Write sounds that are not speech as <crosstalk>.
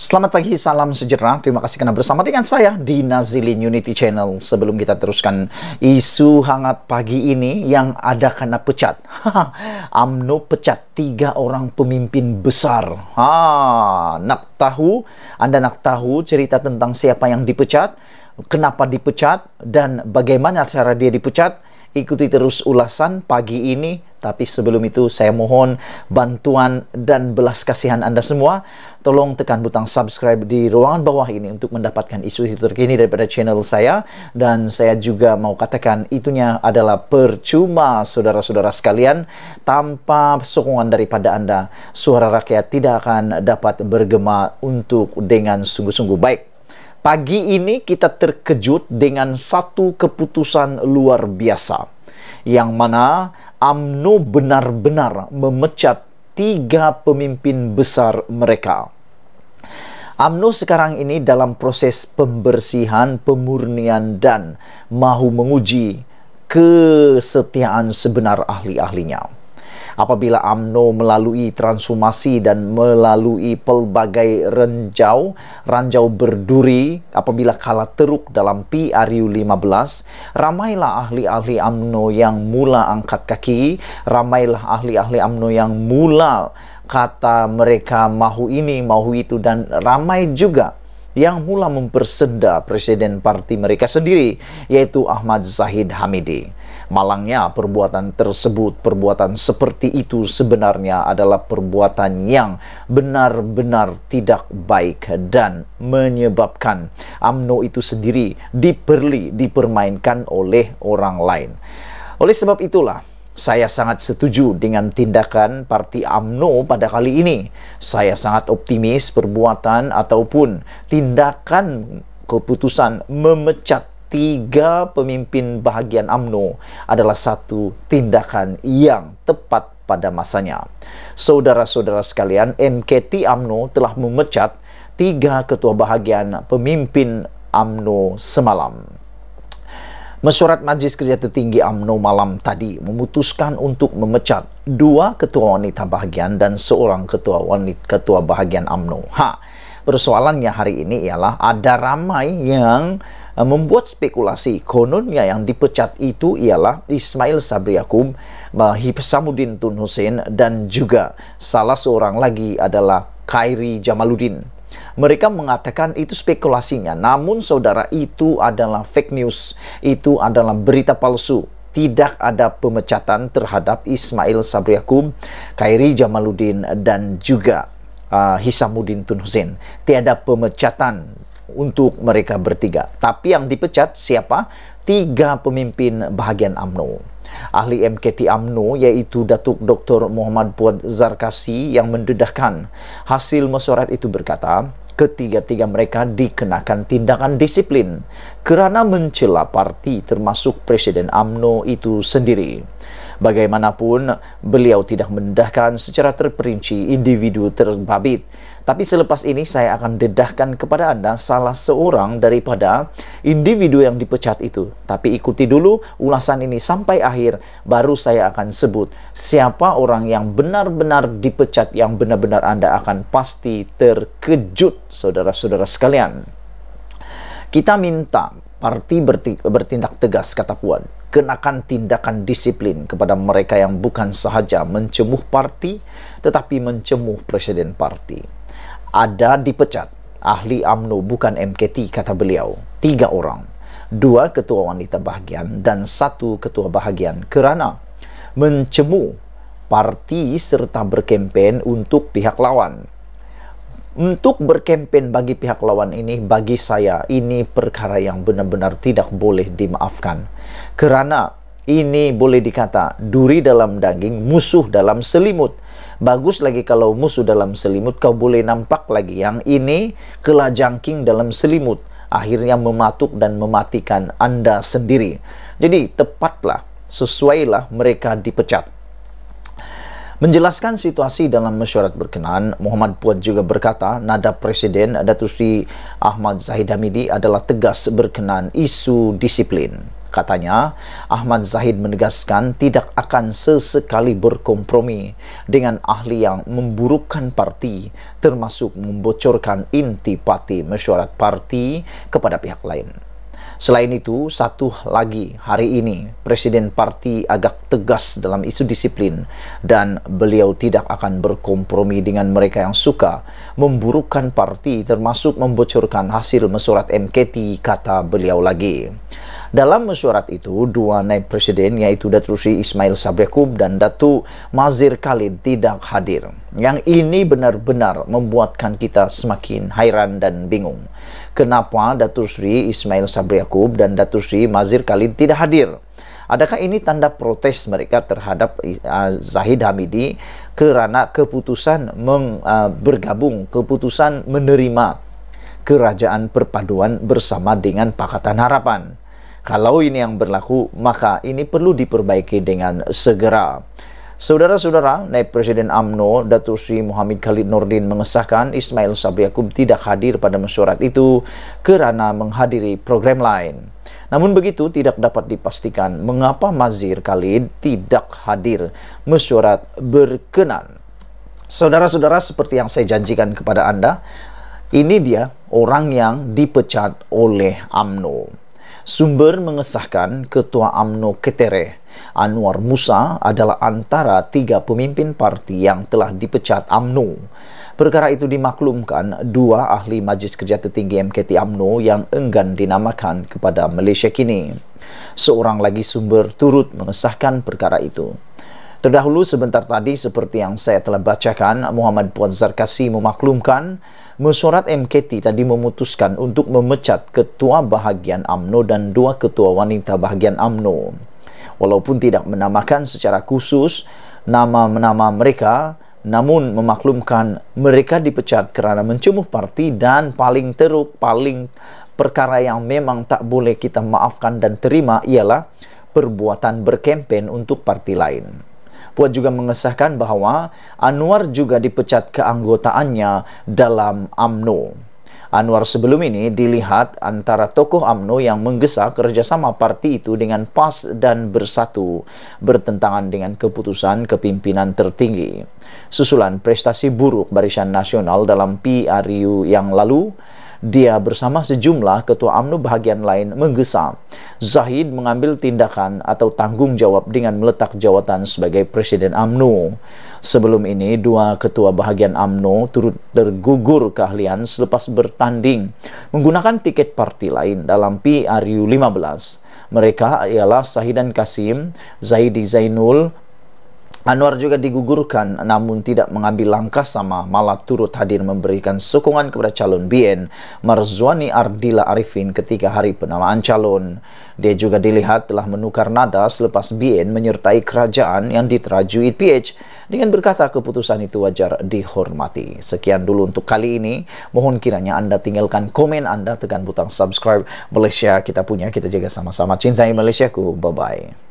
Selamat pagi, salam sejahtera. Terima kasih karena bersama dengan saya di Nazilin Unity Channel. Sebelum kita teruskan isu hangat pagi ini yang ada karena pecat. <laughs> AMNO pecat tiga orang pemimpin besar. Ha, nak tahu? Anda nak tahu cerita tentang siapa yang dipecat, kenapa dipecat, dan bagaimana cara dia dipecat? Ikuti terus ulasan pagi ini tapi sebelum itu saya mohon bantuan dan belas kasihan Anda semua. Tolong tekan butang subscribe di ruangan bawah ini untuk mendapatkan isu-isu terkini daripada channel saya. Dan saya juga mau katakan itunya adalah percuma saudara-saudara sekalian. Tanpa sokongan daripada Anda, suara rakyat tidak akan dapat bergema untuk dengan sungguh-sungguh baik. Pagi ini kita terkejut dengan satu keputusan luar biasa yang mana UMNO benar-benar memecat tiga pemimpin besar mereka. UMNO sekarang ini dalam proses pembersihan, pemurnian dan mahu menguji kesetiaan sebenar ahli-ahlinya apabila AMNO melalui transformasi dan melalui pelbagai renjau, ranjau berduri apabila kalah teruk dalam PRU15, ramailah ahli-ahli AMNO yang mula angkat kaki, ramailah ahli-ahli AMNO yang mula kata mereka mahu ini, mahu itu dan ramai juga yang mula mempersenda presiden parti mereka sendiri, yaitu Ahmad Zahid Hamidi. Malangnya, perbuatan tersebut, perbuatan seperti itu sebenarnya adalah perbuatan yang benar-benar tidak baik dan menyebabkan AMNO itu sendiri diperli, dipermainkan oleh orang lain. Oleh sebab itulah, saya sangat setuju dengan tindakan Parti AMNO pada kali ini. Saya sangat optimis perbuatan ataupun tindakan keputusan memecat tiga pemimpin bahagian AMNO adalah satu tindakan yang tepat pada masanya. Saudara-saudara sekalian, MKT AMNO telah memecat tiga ketua bahagian pemimpin AMNO semalam. Mesurat majlis Kerja Tertinggi AMNO malam tadi memutuskan untuk memecat dua ketua wanita bahagian dan seorang ketua wanita ketua bahagian AMNO. Ha, persoalannya hari ini ialah ada ramai yang eh, membuat spekulasi kononnya yang dipecat itu ialah Ismail Sabri Yaakob, eh, Samudin Tun Hussein dan juga salah seorang lagi adalah Khairi Jamaluddin. Mereka mengatakan itu spekulasinya. Namun saudara itu adalah fake news. Itu adalah berita palsu. Tidak ada pemecatan terhadap Ismail Sabri Kairi Khairi Jamaluddin, dan juga uh, Hisamuddin Tun Hussein. Tiada pemecatan untuk mereka bertiga. Tapi yang dipecat siapa? Tiga pemimpin bahagian AMNO. Ahli MKT AMNO yaitu Datuk Dr. Muhammad Puad Zarkasi yang mendedahkan hasil mesyuarat itu berkata, Ketiga-tiga mereka dikenakan tindakan disiplin kerana mencela parti termasuk Presiden AMNO itu sendiri. Bagaimanapun, beliau tidak mendahkan secara terperinci individu terbabit. Tapi selepas ini saya akan dedahkan kepada Anda salah seorang daripada individu yang dipecat itu. Tapi ikuti dulu ulasan ini sampai akhir, baru saya akan sebut siapa orang yang benar-benar dipecat yang benar-benar Anda akan pasti terkejut, saudara-saudara sekalian. Kita minta parti bertindak tegas, kata Puan. kenakan tindakan disiplin kepada mereka yang bukan sahaja mencemuh parti tetapi mencemuh presiden parti. Ada dipecat ahli AMNO bukan MKT kata beliau. Tiga orang. Dua ketua wanita bahagian dan satu ketua bahagian kerana mencemuh parti serta berkempen untuk pihak lawan untuk berkempen bagi pihak lawan ini bagi saya ini perkara yang benar-benar tidak boleh dimaafkan. Kerana ini boleh dikata duri dalam daging, musuh dalam selimut. Bagus lagi kalau musuh dalam selimut, kau boleh nampak lagi yang ini kelajangking dalam selimut. Akhirnya mematuk dan mematikan Anda sendiri. Jadi tepatlah, sesuailah mereka dipecat Menjelaskan situasi dalam mesyuarat berkenaan, Muhammad Puat juga berkata nada Presiden Datuk Sri Ahmad Zahid Hamidi adalah tegas berkenaan isu disiplin. Katanya, Ahmad Zahid menegaskan tidak akan sesekali berkompromi dengan ahli yang memburukkan parti termasuk membocorkan inti parti mesyuarat parti kepada pihak lain. Selain itu, satu lagi hari ini Presiden Parti agak tegas dalam isu disiplin dan beliau tidak akan berkompromi dengan mereka yang suka memburukkan parti termasuk membocorkan hasil mesurat MKT kata beliau lagi. Dalam mesyuarat itu, dua naib presiden yaitu Datrusi Ismail Sabrekub dan Datu Mazir Khalid tidak hadir. Yang ini benar-benar membuatkan kita semakin hairan dan bingung. kenapa Datuk Sri Ismail Sabri Yaakob dan Datuk Sri Mazir Khalid tidak hadir. Adakah ini tanda protes mereka terhadap uh, Zahid Hamidi kerana keputusan meng, uh, bergabung, keputusan menerima kerajaan perpaduan bersama dengan Pakatan Harapan? Kalau ini yang berlaku, maka ini perlu diperbaiki dengan segera. Saudara-saudara, Naib Presiden AMNO, Datuk Sri Muhammad Khalid Nordin mengesahkan Ismail Sabri Yaakob tidak hadir pada mesyuarat itu kerana menghadiri program lain. Namun begitu tidak dapat dipastikan mengapa Mazir Khalid tidak hadir mesyuarat berkenan. Saudara-saudara, seperti yang saya janjikan kepada Anda, ini dia orang yang dipecat oleh AMNO. Sumber mengesahkan Ketua AMNO Ketere Anwar Musa adalah antara tiga pemimpin parti yang telah dipecat AMNO. Perkara itu dimaklumkan dua ahli Majlis Kerja Tertinggi MKT AMNO yang enggan dinamakan kepada Malaysia kini. Seorang lagi sumber turut mengesahkan perkara itu. Terdahulu sebentar tadi seperti yang saya telah bacakan, Muhammad Puan Kassim memaklumkan mesyuarat MKT tadi memutuskan untuk memecat ketua bahagian AMNO dan dua ketua wanita bahagian AMNO. Walaupun tidak menamakan secara khusus nama-nama mereka, namun memaklumkan mereka dipecat kerana mencemooh parti dan paling teruk, paling perkara yang memang tak boleh kita maafkan dan terima ialah perbuatan berkempen untuk parti lain. Puan juga mengesahkan bahawa Anwar juga dipecat keanggotaannya dalam AMNO. Anwar sebelum ini dilihat antara tokoh AMNO yang menggesa kerjasama parti itu dengan PAS dan Bersatu bertentangan dengan keputusan kepimpinan tertinggi. Susulan prestasi buruk Barisan Nasional dalam PRU yang lalu dia bersama sejumlah ketua UMNO bahagian lain menggesa. Zahid mengambil tindakan atau tanggung jawab dengan meletak jawatan sebagai Presiden UMNO. Sebelum ini, dua ketua bahagian UMNO turut tergugur keahlian selepas bertanding menggunakan tiket parti lain dalam PRU 15. Mereka ialah Sahidan Kasim, Zaidi Zainul, Anwar juga digugurkan namun tidak mengambil langkah sama malah turut hadir memberikan sokongan kepada calon BN Marzuani Ardila Arifin ketika hari penamaan calon. Dia juga dilihat telah menukar nada selepas BN menyertai kerajaan yang diterajui PH dengan berkata keputusan itu wajar dihormati. Sekian dulu untuk kali ini. Mohon kiranya anda tinggalkan komen anda, tekan butang subscribe. Malaysia kita punya, kita jaga sama-sama. Cintai Malaysia ku. Bye-bye.